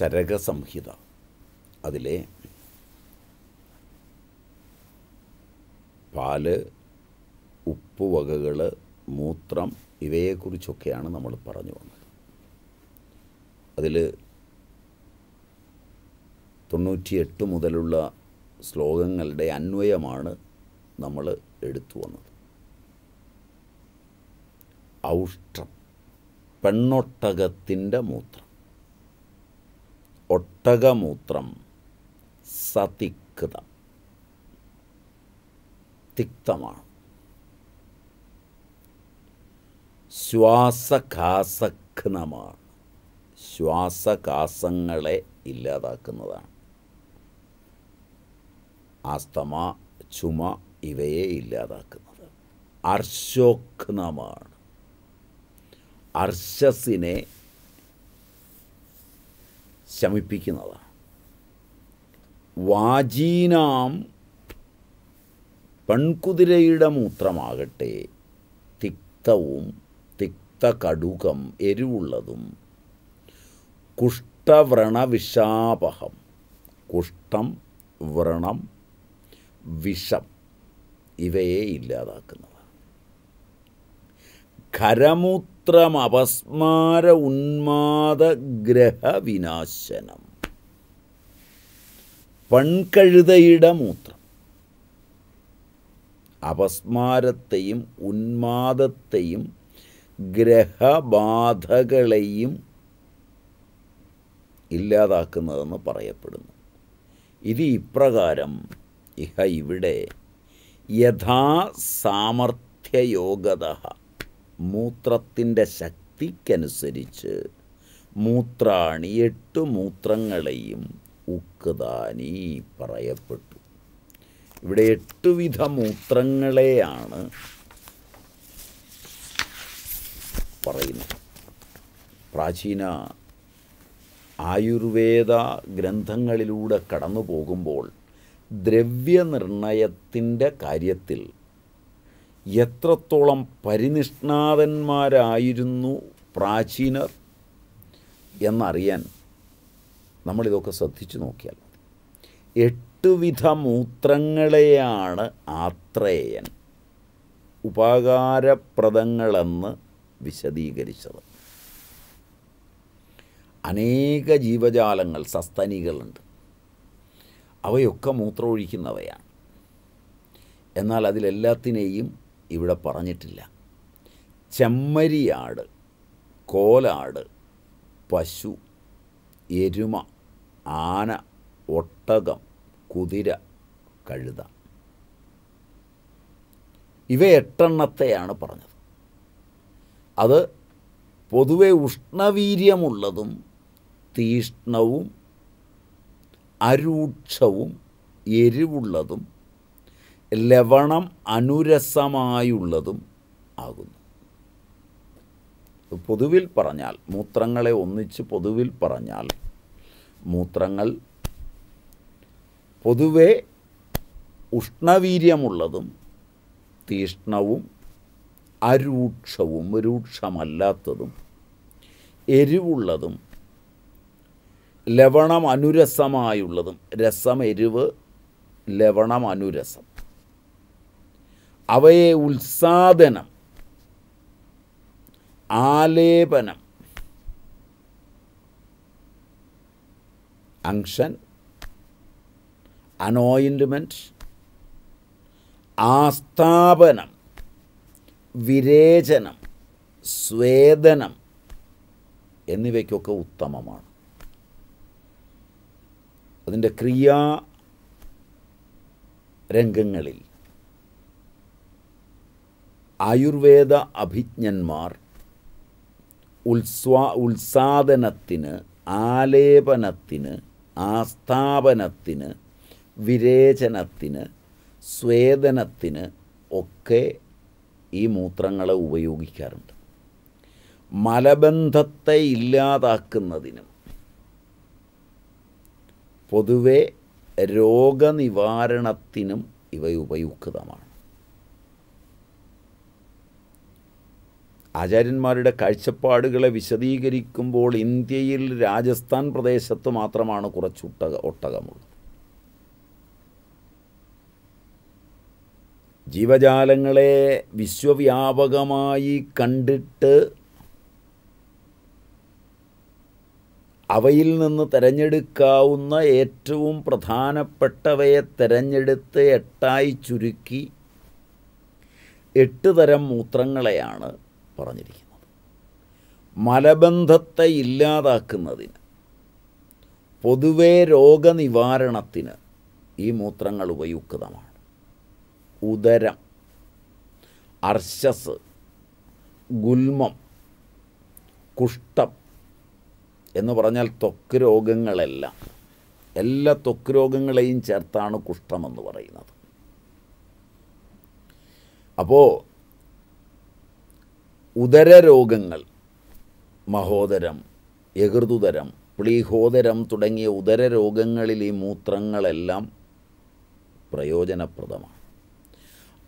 ചരകസംഹിത അതിലെ പാല് ഉപ്പുവകകൾ മൂത്രം ഇവയെക്കുറിച്ചൊക്കെയാണ് നമ്മൾ പറഞ്ഞു വന്നത് അതിൽ തൊണ്ണൂറ്റിയെട്ട് മുതലുള്ള ശ്ലോകങ്ങളുടെ അന്വയമാണ് നമ്മൾ എടുത്തു വന്നത് ഔഷ്ട്രം പെണ്ണൊട്ടകത്തിൻ്റെ മൂത്രം ഒട്ടകമൂത്രം സതികൃതം തിക്തമാണ് ശ്വാസകാസഘ്നമാണ് ശ്വാസകാസങ്ങളെ ഇല്ലാതാക്കുന്നതാണ് ആസ്തമ ചുമ ഇവയെ ഇല്ലാതാക്കുന്നത് അർശോഘ്നമാണ് അർശസിനെ ശമിപ്പിക്കുന്നത് വാജീനാം പെൺകുതിരയുടെ മൂത്രമാകട്ടെ തിക്തവും തിക്തകടുകം എരിവുള്ളതും കുഷ്ഠവ്രണവിഷാപഹം കുഷ്ഠം വ്രണം വിഷം ഇവയെ ഇല്ലാതാക്കുന്നത് ഖരമൂത്ര അപസ്മാര ഉന്മാദ ഗ്രഹവിനാശനം പൺകഴുതയുടെ മൂത്രം അപസ്മാരത്തെയും ഉന്മാദത്തെയും ഗ്രഹബാധകളെയും ഇല്ലാതാക്കുന്നതെന്ന് പറയപ്പെടുന്നു ഇത് ഇപ്രകാരം ഇഹ ഇവിടെ യഥാ സാമർഥ്യയോഗത മൂത്രത്തിൻ്റെ ശക്തിക്കനുസരിച്ച് മൂത്രാണി എട്ട് മൂത്രങ്ങളെയും ഉക്കുദാനി പറയപ്പെട്ടു ഇവിടെ എട്ട് വിധ മൂത്രങ്ങളെയാണ് പറയുന്നത് പ്രാചീന ആയുർവേദ ഗ്രന്ഥങ്ങളിലൂടെ കടന്നു പോകുമ്പോൾ ദ്രവ്യനിർണയത്തിൻ്റെ കാര്യത്തിൽ എത്രത്തോളം പരിനിഷ്ണാതന്മാരായിരുന്നു പ്രാചീനർ എന്നറിയാൻ നമ്മളിതൊക്കെ ശ്രദ്ധിച്ചു നോക്കിയാൽ എട്ടുവിധ മൂത്രങ്ങളെയാണ് ആത്രേയൻ ഉപകാരപ്രദങ്ങളെന്ന് വിശദീകരിച്ചത് അനേക ജീവജാലങ്ങൾ സസ്തനികളുണ്ട് അവയൊക്കെ മൂത്രമൊഴിക്കുന്നവയാണ് എന്നാൽ അതിലെല്ലാത്തിനെയും ഇവിടെ പറഞ്ഞിട്ടില്ല ചെമ്മരിയാട് കോലാട് പശു എരുമ ആന ഒട്ടകം കുതിര കഴുത ഇവ എട്ടെണ്ണത്തെയാണ് പറഞ്ഞത് അത് പൊതുവെ ഉഷ്ണവീര്യമുള്ളതും തീഷ്ണവും അരൂക്ഷവും എരിവുള്ളതും ലവണം അനുരസമായുള്ളതും ആകുന്നു പൊതുവിൽ പറഞ്ഞാൽ മൂത്രങ്ങളെ ഒന്നിച്ച് പൊതുവിൽ പറഞ്ഞാൽ മൂത്രങ്ങൾ പൊതുവെ ഉഷ്ണവീര്യമുള്ളതും തീഷ്ണവും അരൂക്ഷവും രൂക്ഷമല്ലാത്തതും എരിവുള്ളതും ലവണം അനുരസമായുള്ളതും രസം എരിവ് ലവണം അനുരസം അവയെ ഉത്സാദനം ആലേപനം അങ്ഷൻ അനോയിൻമെൻറ്റ് ആസ്ഥാപനം വിരേചനം സ്വേദനം എന്നിവയ്ക്കൊക്കെ ഉത്തമമാണ് അതിൻ്റെ ക്രിയാ രംഗങ്ങളിൽ ആയുർവേദ അഭിജ്ഞന്മാർ ഉത്സ്വാ ഉത്സാദനത്തിന് ആലേപനത്തിന് ആസ്ഥാപനത്തിന് വിരേചനത്തിന് സ്വേദനത്തിന് ഒക്കെ ഈ മൂത്രങ്ങളെ ഉപയോഗിക്കാറുണ്ട് മലബന്ധത്തെ ഇല്ലാതാക്കുന്നതിനും പൊതുവെ രോഗനിവാരണത്തിനും ഇവ ഉപയുക്തമാണ് ആചാര്യന്മാരുടെ കാഴ്ചപ്പാടുകളെ വിശദീകരിക്കുമ്പോൾ ഇന്ത്യയിൽ രാജസ്ഥാൻ പ്രദേശത്ത് മാത്രമാണ് കുറച്ച് ഒട്ടക ഒട്ടകമുള്ളത് ജീവജാലങ്ങളെ വിശ്വവ്യാപകമായി കണ്ടിട്ട് അവയിൽ നിന്ന് തിരഞ്ഞെടുക്കാവുന്ന ഏറ്റവും പ്രധാനപ്പെട്ടവയെ തിരഞ്ഞെടുത്ത് എട്ടായി ചുരുക്കി എട്ട് തരം മൂത്രങ്ങളെയാണ് പറഞ്ഞിരിക്കുന്നത് മലബന്ധത്തെ ഇല്ലാതാക്കുന്നതിന് പൊതുവെ രോഗനിവാരണത്തിന് ഈ മൂത്രങ്ങൾ ഉപയുക്തമാണ് ഉദരം അർശസ് ഗുൽമം കുഷ്ഠം എന്ന് പറഞ്ഞാൽ ത്വക്ക് രോഗങ്ങളെല്ലാം എല്ലാ ത്വക്ക് രോഗങ്ങളെയും ചേർത്താണ് കുഷ്ഠമെന്ന് പറയുന്നത് അപ്പോൾ ഉദരരോഗങ്ങൾ മഹോദരം യകൃതുതരം പ്ലീഹോദരം തുടങ്ങിയ ഉദരരോഗങ്ങളിൽ ഈ മൂത്രങ്ങളെല്ലാം പ്രയോജനപ്രദമാണ്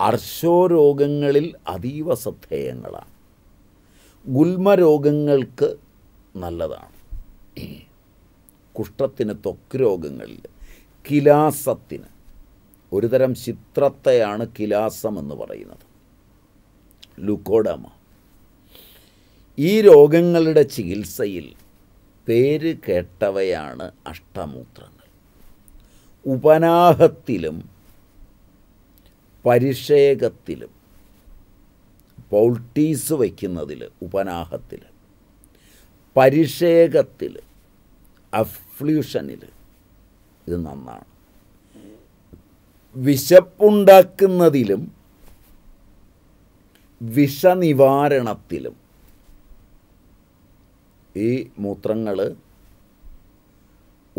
അർശോരോഗങ്ങളിൽ അതീവ ശ്രദ്ധേയങ്ങളാണ് ഗുൽമരോഗങ്ങൾക്ക് നല്ലതാണ് കുഷ്ഠത്തിന് ത്വക്ക് രോഗങ്ങളിൽ കിലാസത്തിന് ഒരുതരം ചിത്രത്തെയാണ് കിലാസം എന്ന് പറയുന്നത് ലുക്കോഡമ ഈ രോഗങ്ങളുടെ ചികിത്സയിൽ പേര് കേട്ടവയാണ് അഷ്ടമൂത്രങ്ങൾ ഉപനാഹത്തിലും പരിഷേകത്തിലും പൗൾട്ടീസ് വയ്ക്കുന്നതിൽ ഉപനാഹത്തിൽ പരിഷേകത്തിൽ അഫ്ലൂഷനിൽ ഇത് നന്നാണ് വിശപ്പുണ്ടാക്കുന്നതിലും വിഷനിവാരണത്തിലും ഈ മൂത്രങ്ങൾ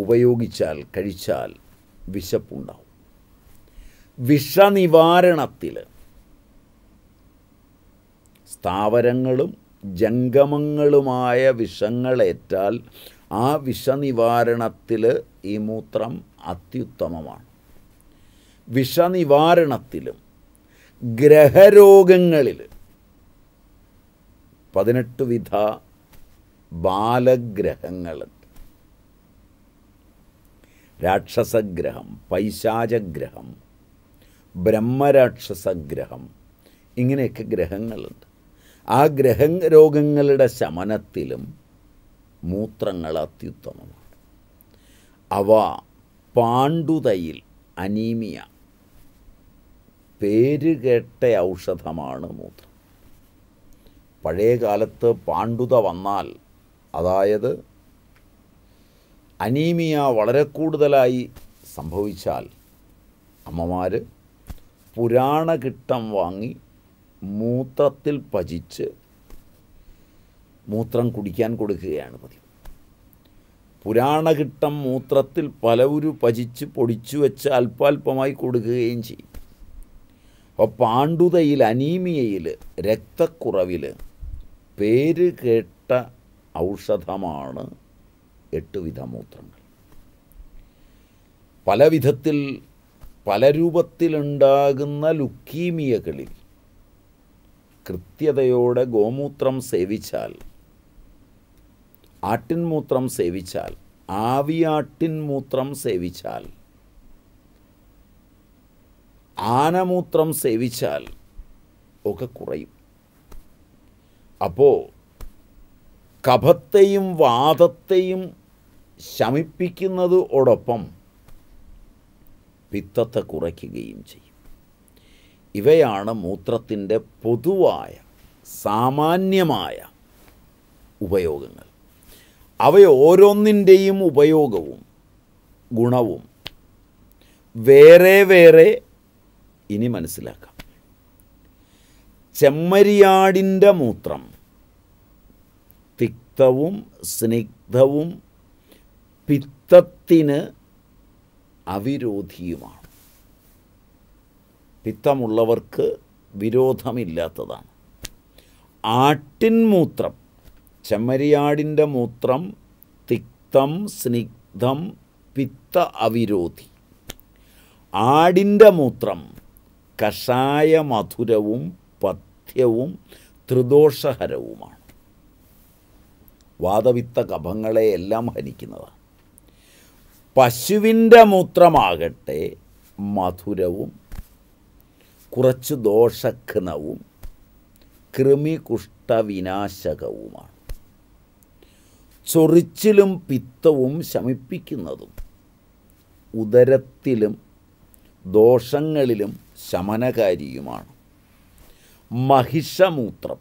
ഉപയോഗിച്ചാൽ കഴിച്ചാൽ വിശപ്പുണ്ടാവും വിഷനിവാരണത്തിൽ സ്ഥാവരങ്ങളും ജംഗമങ്ങളുമായ വിഷങ്ങളേറ്റാൽ ആ വിഷനിവാരണത്തിൽ ഈ മൂത്രം അത്യുത്തമമാണ് വിഷനിവാരണത്തിലും ഗ്രഹരോഗങ്ങളിൽ പതിനെട്ട് വിധ ബാലഗ്രഹങ്ങളുണ്ട് രാക്ഷസഗ്രഹം പൈശാചഗ്രഹം ബ്രഹ്മരാക്ഷസഗ്രഹം ഇങ്ങനെയൊക്കെ ഗ്രഹങ്ങളുണ്ട് ആ ഗ്രഹ രോഗങ്ങളുടെ ശമനത്തിലും മൂത്രങ്ങൾ അത്യുത്തമമാണ് അവ പാണ്ഡുതയിൽ അനീമിയ പേരുകേട്ട ഔഷധമാണ് മൂത്രം പഴയ കാലത്ത് പാണ്ഡുത വന്നാൽ അതായത് അനീമിയ വളരെ കൂടുതലായി സംഭവിച്ചാൽ അമ്മമാർ പുരാണകിട്ടം വാങ്ങി മൂത്രത്തിൽ പചിച്ച് മൂത്രം കുടിക്കാൻ കൊടുക്കുകയാണ് പതിവ് പുരാണകിട്ടം മൂത്രത്തിൽ പലവുരു പചിച്ച് പൊടിച്ചു വെച്ച് അല്പാൽപമായി കൊടുക്കുകയും ചെയ്യും അപ്പോൾ പാണ്ഡുതയിൽ അനീമിയയിൽ രക്തക്കുറവിൽ പേര് കേട്ട ഔഷധമാണ് എട്ടുവിധ മൂത്രങ്ങൾ പല വിധത്തിൽ പല രൂപത്തിലുണ്ടാകുന്ന ലുക്കീമിയകളിൽ കൃത്യതയോടെ ഗോമൂത്രം സേവിച്ചാൽ ആട്ടിൻമൂത്രം സേവിച്ചാൽ ആവിയാട്ടിൻ മൂത്രം സേവിച്ചാൽ ആനമൂത്രം സേവിച്ചാൽ ഒക്കെ കുറയും അപ്പോൾ കഫത്തെയും വാദത്തെയും ശമിപ്പിക്കുന്നതോടൊപ്പം പിത്തത്തെ കുറയ്ക്കുകയും ചെയ്യും ഇവയാണ് മൂത്രത്തിൻ്റെ പൊതുവായ സാമാന്യമായ ഉപയോഗങ്ങൾ അവയോരോന്നിൻ്റെയും ഉപയോഗവും ഗുണവും വേറെ വേറെ ഇനി മനസ്സിലാക്കാം ചെമ്മരിയാടിൻ്റെ മൂത്രം യുക്തവും സ്നിഗ്ധവും പിത്തത്തിന് അവിരോധിയുമാണ് പിത്തമുള്ളവർക്ക് വിരോധമില്ലാത്തതാണ് ആട്ടിൻ മൂത്രം ചെമ്മരിയാടിൻ്റെ മൂത്രം തിക്തം സ്നിഗ്ധം പിത്ത അവിരോധി ആടിൻ്റെ മൂത്രം കഷായ മധുരവും പഥ്യവും ത്രിദോഷഹരവുമാണ് വാദവിത്ത കഭങ്ങളെ എല്ലാം ഹനിക്കുന്നതാണ് പശുവിൻ്റെ മൂത്രമാകട്ടെ മധുരവും കുറച്ച് ദോഷഘ്നവും കൃമികുഷ്ഠവിനാശകവുമാണ് ചൊറിച്ചിലും പിത്തവും ശമിപ്പിക്കുന്നതും ഉദരത്തിലും ദോഷങ്ങളിലും ശമനകാരിയുമാണ് മഹിഷമൂത്രം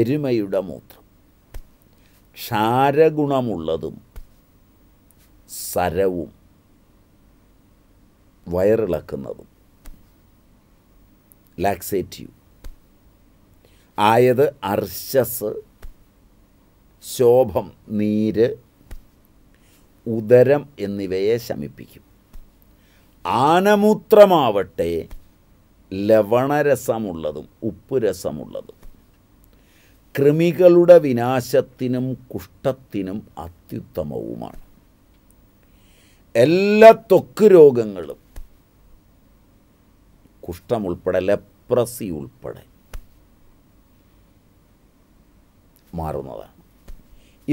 എരുമയുടെ മൂത്രം ക്ഷാരഗുണമുള്ളതും സരവും വയറിളക്കുന്നതും ലാക്സേറ്റീവ് ആയത് അർശസ് ശോഭം നീര് ഉദരം എന്നിവയെ ശമിപ്പിക്കും ആനമൂത്രമാവട്ടെ ലവണരസമുള്ളതും ഉപ്പുരസമുള്ളതും കൃമികളുടെ വിനാശത്തിനും കുഷ്ഠത്തിനും അത്യുത്തമവുമാണ് എല്ലാ ത്വക്ക് രോഗങ്ങളും കുഷ്ഠം ലെപ്രസി ഉൾപ്പെടെ മാറുന്നതാണ്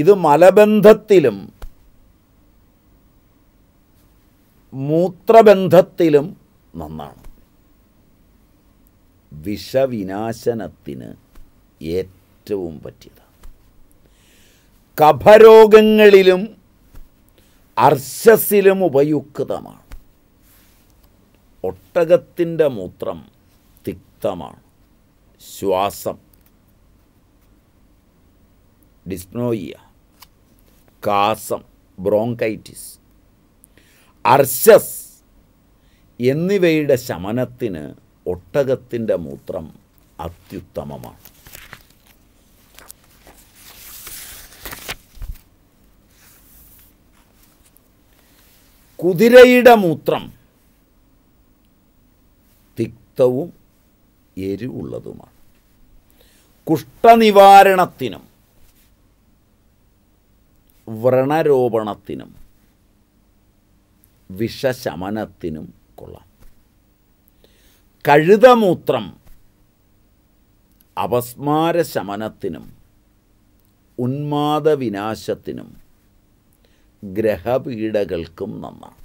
ഇത് മലബന്ധത്തിലും മൂത്രബന്ധത്തിലും നന്നാണ് വിഷവിനാശനത്തിന് ഏറ്റവും ഏറ്റവും പറ്റിയതാണ് കഫരോഗങ്ങളിലും അർശസിലും ഉപയുക്തമാണ് ഒട്ടകത്തിൻ്റെ മൂത്രം തിക്തമാണ് ശ്വാസം ഡിസ്നോയിയ കാസം ബ്രോങ്കൈറ്റിസ് അർശസ് എന്നിവയുടെ ശമനത്തിന് ഒട്ടകത്തിൻ്റെ മൂത്രം അത്യുത്തമമാണ് കുതിരയുടെ മൂത്രം തിക്തവും എരിവുള്ളതുമാണ് കുഷ്ഠനിവാരണത്തിനും വ്രണരോപണത്തിനും വിഷശമനത്തിനും കൊള്ളാം കഴുതമൂത്രം അപസ്മാരശമനത്തിനും ഉന്മാദവിനാശത്തിനും ഗ്രഹപീഠകൾക്കും നന്നാണ്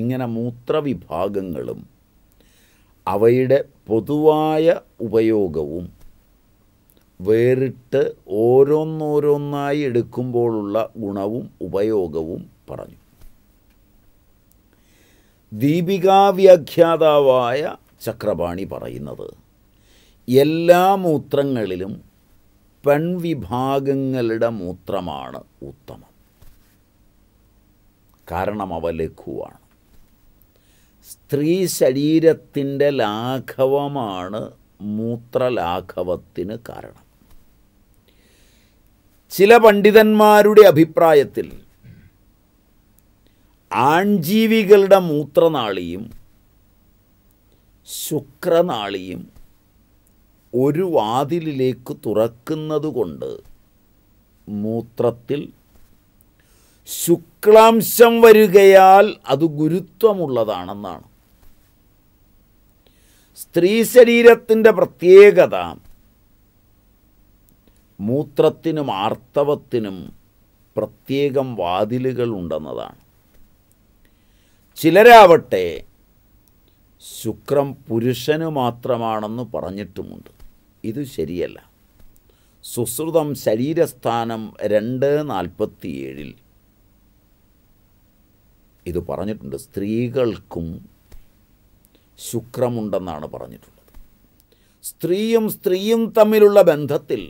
ഇങ്ങനെ മൂത്രവിഭാഗങ്ങളും അവയുടെ പൊതുവായ ഉപയോഗവും വേറിട്ട് ഓരോന്നോരോന്നായി എടുക്കുമ്പോഴുള്ള ഗുണവും ഉപയോഗവും പറഞ്ഞു ദീപികാവ്യാഖ്യാതാവായ ചക്രപാണി പറയുന്നത് എല്ലാ മൂത്രങ്ങളിലും പെൺവിഭാഗങ്ങളുടെ മൂത്രമാണ് ഉത്തമം കാരണം അവ ലഘുവാണ് സ്ത്രീ ശരീരത്തിൻ്റെ ലാഘവമാണ് മൂത്രലാഘവത്തിന് കാരണം ചില പണ്ഡിതന്മാരുടെ അഭിപ്രായത്തിൽ ആൺജീവികളുടെ മൂത്രനാളിയും ശുക്രനാളിയും ഒരു വാതിലിലേക്ക് തുറക്കുന്നതുകൊണ്ട് മൂത്രത്തിൽ ശുക്ലാംശം വരികയാൽ അത് ഗുരുത്വമുള്ളതാണെന്നാണ് സ്ത്രീ ശരീരത്തിൻ്റെ പ്രത്യേകത മൂത്രത്തിനും ആർത്തവത്തിനും പ്രത്യേകം വാതിലുകൾ ഉണ്ടെന്നതാണ് ചിലരാവട്ടെ ശുക്രം പുരുഷന് മാത്രമാണെന്ന് പറഞ്ഞിട്ടുമുണ്ട് ഇത് ശരിയല്ല സുശ്രുതം ശരീരസ്ഥാനം രണ്ട് നാൽപ്പത്തിയേഴിൽ ഇത് പറഞ്ഞിട്ടുണ്ട് സ്ത്രീകൾക്കും ശുക്രമുണ്ടെന്നാണ് പറഞ്ഞിട്ടുള്ളത് സ്ത്രീയും സ്ത്രീയും തമ്മിലുള്ള ബന്ധത്തിൽ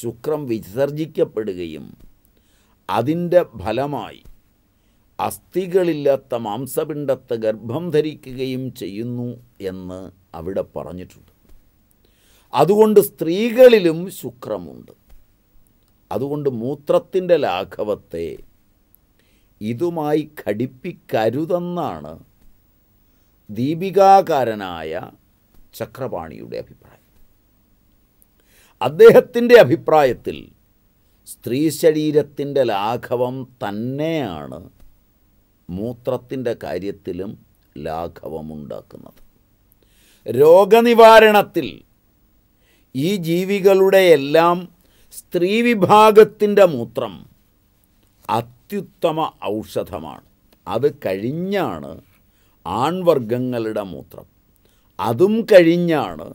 ശുക്രം വിസർജിക്കപ്പെടുകയും അതിൻ്റെ ഫലമായി അസ്ഥികളില്ലാത്ത മാംസപിണ്ടത്ത് ഗർഭം ധരിക്കുകയും ചെയ്യുന്നു എന്ന് അവിടെ പറഞ്ഞിട്ടുണ്ട് അതുകൊണ്ട് സ്ത്രീകളിലും ശുക്രമുണ്ട് അതുകൊണ്ട് മൂത്രത്തിൻ്റെ ലാഘവത്തെ ഇതുമായി ഘടിപ്പിക്കരുതെന്നാണ് ദീപികാകാരനായ ചക്രപാണിയുടെ അഭിപ്രായം അദ്ദേഹത്തിൻ്റെ അഭിപ്രായത്തിൽ സ്ത്രീ ശരീരത്തിൻ്റെ ലാഘവം തന്നെയാണ് മൂത്രത്തിൻ്റെ കാര്യത്തിലും ലാഘവമുണ്ടാക്കുന്നത് രോഗനിവാരണത്തിൽ ഈ ജീവികളുടെ എല്ലാം സ്ത്രീ വിഭാഗത്തിൻ്റെ മൂത്രം അത്യുത്തമ ഔഷധമാണ് അത് കഴിഞ്ഞാണ് ആൺവർഗങ്ങളുടെ മൂത്രം അതും കഴിഞ്ഞാണ്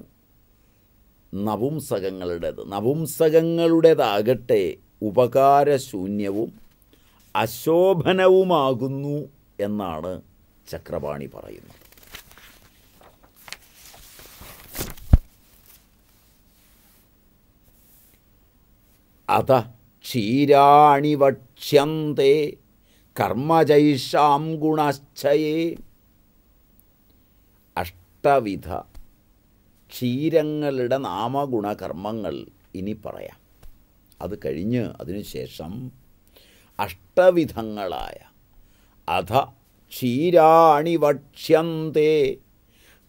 നപുംസകങ്ങളുടേത് നപുംസകങ്ങളുടേതാകട്ടെ ഉപകാരശൂന്യവും അശോഭനവുമാകുന്നു എന്നാണ് ചക്രപാണി പറയുന്നത് അതാ ക്ഷീരാണി വക്ഷ്യന്തേ കർമ്മജൈഷാം ഗുണശ്ചയേ അഷ്ടവിധ ക്ഷീരങ്ങളുടെ നാമഗുണകർമ്മങ്ങൾ ഇനി പറയാം അത് കഴിഞ്ഞ് അതിനുശേഷം അഷ്ടവിധങ്ങളായ അധ ക്ഷീരാണി വക്ഷ്യന്തേ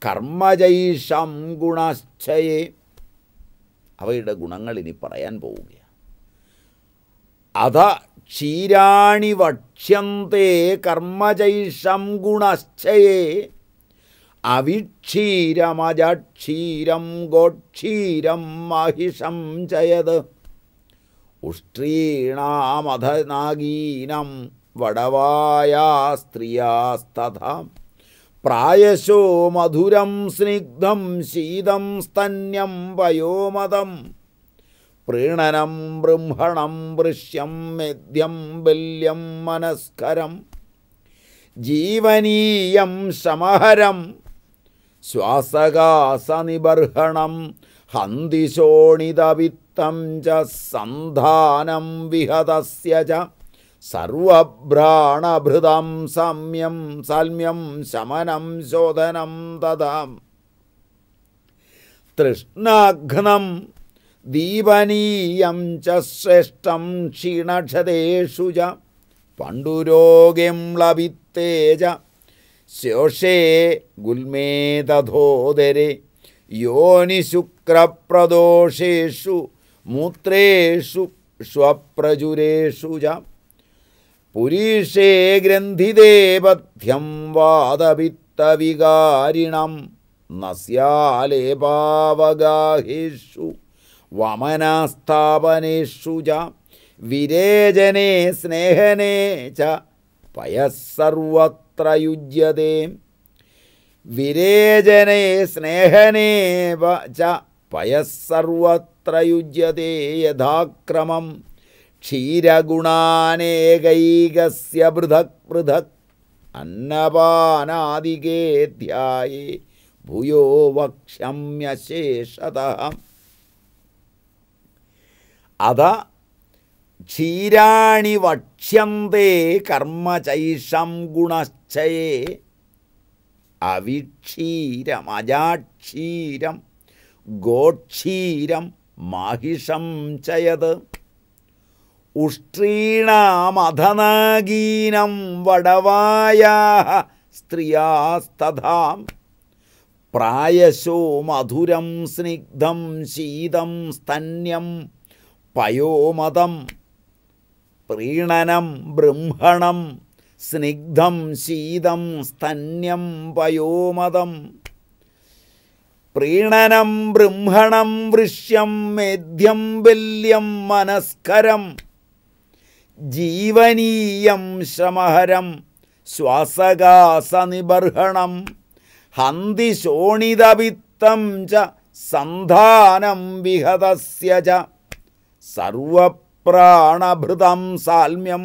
കർമ്മജൈഷം ഗുണശ്ചയേ അവയുടെ ഗുണങ്ങൾ ഇനി പറയാൻ പോവുകയാണ് അത ക്ഷീരാണി വക്ഷ്യന്തേ കർമ്മജൈഷം ഗുണശ്ചയേ അവിക്ഷീരമജക്ഷീരം ഗോക്ഷീരം മഹിഷം ചയത് ഉഷ്ട്രീണാമധനാഗീനം വടവായാ സ്ത്രീയാസ്തഥ പ്രായശോ മധുരം സ്നിഗ്ധം ശീതം സ്തന്യം വയോമതം പ്രീണനം ബ്രഹ്മണം വൃശ്യം മെദ്യം ബല്യം മനസ്കരം ജീവനീയം ശമഹരം ശ്വാസകാസനിബർഹണം ഹന്തിശോണിതവിത്തം ച സന്ധാനം വിഹതസ്യ ച സർവഭ്രാണഭൃതം സാമ്യം സാമ്യം ശമനം ശോധനം തഥാം തൃഷ്ണാഘ്നം ദീപനീയം ച ശ്രേഷ്ഠം ക്ഷീണക്ഷതേഷു ച പണ്ഡുരോഗ്യം ലഭിത്തേജ ശോഷേ ഗുൽമേതോദരെ യോനിശുക്രപ്രദോഷേഷു മൂത്രേഷു സ്വപ്രചുരേഷു ച പുരീഷേ ഗ്രന്ഥിതേ പഥ്യം വാദപിത്തവികാരിണം നസ്യാലേപാവഗാഹേഷു വമനസ്ഥാപനേഷു ച വിരേചനെ സ്നേഹനേ ച പയസർവത്ര യുജ്യതേ വിരേചനെ സ്നേഹനേ ച പയസർവത്ര യുജ്യതേ യഥാക്രമം ക്ഷീരഗുണാനേകൈകസ്യ പൃഥക് പൃഥക് അന്നപാനാദികേ ഭൂയോ വക്ഷ്യമ്യശേഷത അത ക്ഷീരാണി വക്ഷ്യന്തേ കർമ്മചൈഷം ഗുണശ്ചയേ അവിക്ഷീരം അജാക്ഷീരം ഗോക്ഷീരം മാഹിഷം ചയത് ഉഷ്ട്രീണാമധനാഗീനം വടവായാ സ്ത്രിയാസ്തഥാം പ്രായശോ മധുരം സ്നിഗ്ധം ശീതം സ്തന്യം പയോമതം പ്രീണനം ബ്രഹ്മണം സ്നിഗ്ധം ശീതം സ്തന്യം പയോമതം പ്രീണനം ബ്രഹ്മണം വൃഷ്യം മേദ്യം വല്യം മനസ്കരം ജീവനീയം ശ്രമഹരം ശ്വാസകാസനിബർഹണം ഹന്തി ശോണിതവിത്തം ച സന്ധാനം വിഹതസ്യ ച സർവപ്രാണഭൃതം സാൽമ്യം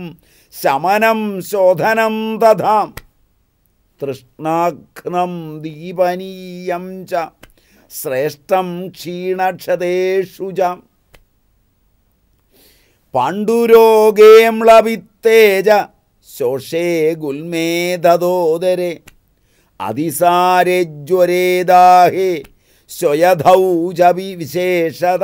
ശമനം ശോധനം ദധാം തൃഷ്ണാഘ്നം ദീപനീയം ച ശ്രേഷ്ഠം ക്ഷീണക്ഷതേഷു ച പാണ്ഡുരോഗേംളവിത്തേജ ശോഷേ ഗുൽമേ തതോദരെ അതിസാരെ ജ്വരേദാഹേ സ്വയധൗ ച വിശേഷത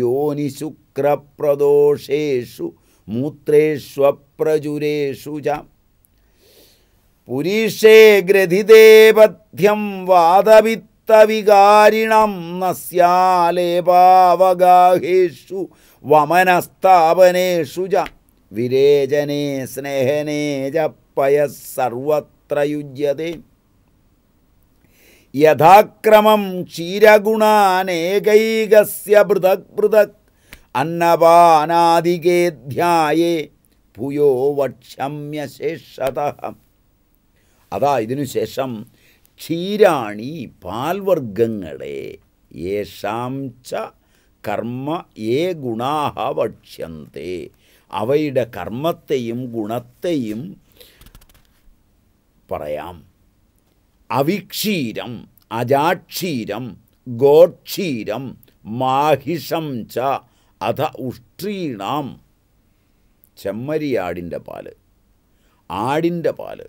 യോനിശുക്തി प्रदोषेशु वक्रप्रदोषेषु मूत्रेष्वप्रजुरेषु पुरीशे पुरीषे वादवित्त वादवित्तविकारिणं न स्यालेपावगाहेषु वमनस्तावनेशु च विरेजने स्नेहने च सर्वत्र युज्यते यथाक्रमं क्षीरगुणानेकैकस्य पृथक् पृथक् അന്നപാനാദികേ ധ്യായേ പുയോ വക്ഷമ്യശേഷത അതാ ഇതിനുശേഷം ക്ഷീരാണി പാൽവർഗങ്ങളെ യേഷാം ച കർമ്മ ഏ ഗുണാഹ വക്ഷ്യന്തേ അവയുടെ കർമ്മത്തെയും ഗുണത്തെയും പറയാം അവിക്ഷീരം അജാക്ഷീരം ഗോക്ഷീരം മാഹിഷം ച അഥ ഉഷ്ട്രീണാം ചെമ്മരിയാടിൻ്റെ പാല് ആടിൻ്റെ പാല്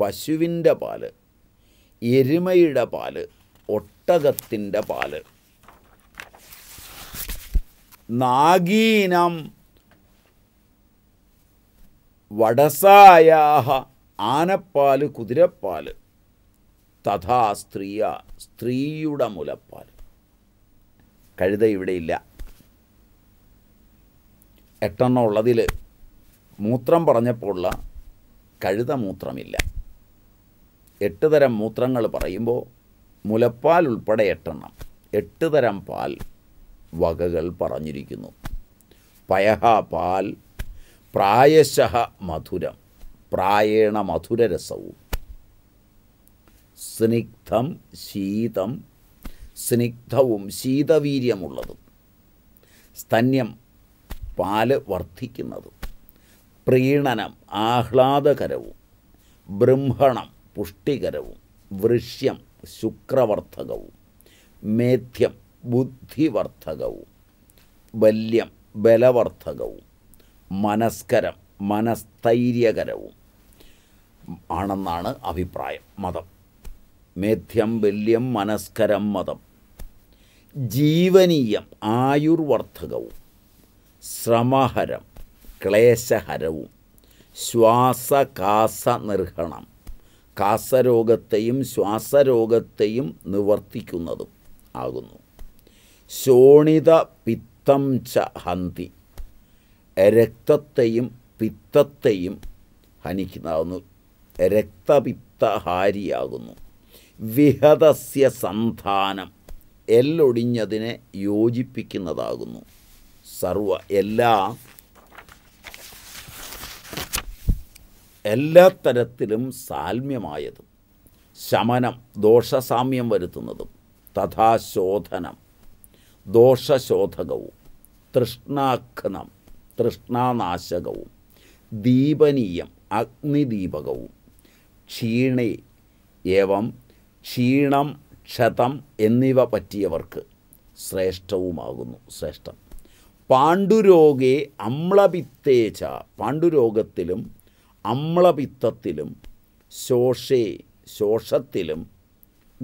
പശുവിൻ്റെ പാല് എരുമയുടെ പാല് ഒട്ടകത്തിൻ്റെ പാല് നാഗീനം വടസായ ആനപ്പാല് കുതിരപ്പാല് തഥാ സ്ത്രീയ സ്ത്രീയുടെ മുലപ്പാൽ കഴുത ഇവിടെയില്ല എട്ടെണ്ണം ഉള്ളതിൽ മൂത്രം പറഞ്ഞപ്പോഴുള്ള കഴുത മൂത്രമില്ല എട്ട് തരം മൂത്രങ്ങൾ പറയുമ്പോൾ മുലപ്പാൽ ഉൾപ്പെടെ എട്ടെണ്ണം എട്ട് തരം പാൽ വകകൾ പറഞ്ഞിരിക്കുന്നു പയഹ പാൽ പ്രായശഹ മധുരം പ്രായേണ മധുരരസവും സ്നിഗ്ധം ശീതം സ്നിഗ്ധവും ശീതവീര്യമുള്ളതും സ്തന്യം പാല് വർദ്ധിക്കുന്നതും പ്രീണനം ആഹ്ലാദകരവും ബ്രഹ്മണം പുഷ്ടികരവും വൃഷ്യം ശുക്രവർദ്ധകവും മേധ്യം ബുദ്ധിവർദ്ധകവും ബല്യം ബലവർദ്ധകവും മനസ്കരം മനസ്ഥൈര്യകരവും ആണെന്നാണ് അഭിപ്രായം മതം മേധ്യം ബല്യം മനസ്കരം മതം ജീവനീയം ആയുർവർദ്ധകവും ശ്രമഹരം ക്ലേശഹരവും ശ്വാസകാസ നിർഹണം കാസരോഗത്തെയും ശ്വാസരോഗത്തെയും നിവർത്തിക്കുന്നതും ആകുന്നു ശോണിത പിത്തം ച ഹന്തി രക്തത്തെയും പിത്തത്തെയും ഹനിക്കുന്നതാകുന്നു രക്തപിത്തഹാരിയാകുന്നു വിഹതസ്യ സന്താനം എല്ലൊടിഞ്ഞതിനെ യോജിപ്പിക്കുന്നതാകുന്നു സർവ എല്ലാ എല്ലാ തരത്തിലും സാൽമ്യമായതും ശമനം ദോഷസാമ്യം വരുത്തുന്നതും തഥാശോധനം ദോഷശോധകവും തൃഷ്ണാഖനം തൃഷ്ണാനാശകവും ദീപനീയം അഗ്നിദീപകവും ക്ഷീണേ ഏവം ക്ഷീണം ക്ഷതം എന്നിവ പറ്റിയവർക്ക് ശ്രേഷ്ഠവുമാകുന്നു ശ്രേഷ്ഠം പാണ്ഡുരോഗേ അമ്ലപിത്തേച്ച പാണ്ഡുരോഗത്തിലും അമ്ലപിത്തത്തിലും ശോഷേ ശോഷത്തിലും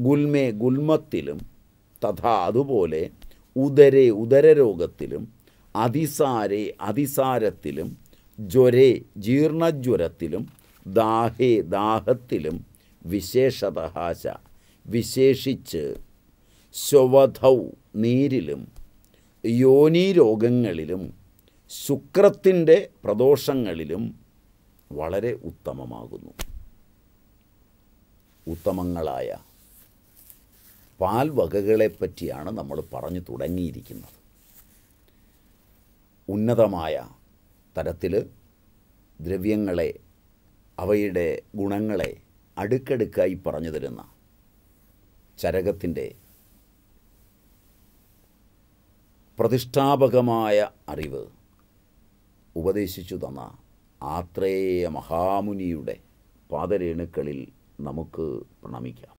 ഗുൽമേ ഗുൽമത്തിലും തഥാ അതുപോലെ ഉദരേ ഉദരരോഗത്തിലും അതിസാരേ അതിസാരത്തിലും ജ്വരേ ജീർണജ്വരത്തിലും ദാഹേ ദാഹത്തിലും വിശേഷതഹാശ വിശേഷിച്ച് ശവധൗ നീരിലും യോനി രോഗങ്ങളിലും ശുക്രത്തിൻ്റെ പ്രദോഷങ്ങളിലും വളരെ ഉത്തമമാകുന്നു ഉത്തമങ്ങളായ പാൽ വകകളെപ്പറ്റിയാണ് നമ്മൾ പറഞ്ഞു തുടങ്ങിയിരിക്കുന്നത് ഉന്നതമായ തരത്തിൽ ദ്രവ്യങ്ങളെ അവയുടെ ഗുണങ്ങളെ അടുക്കടുക്കായി പറഞ്ഞു തരുന്ന ചരകത്തിൻ്റെ പ്രതിഷ്ഠാപകമായ അറിവ് ഉപദേശിച്ചു തന്ന ആത്രേയ മഹാമുനിയുടെ പാതരേണുക്കളിൽ നമുക്ക് പ്രണമിക്കാം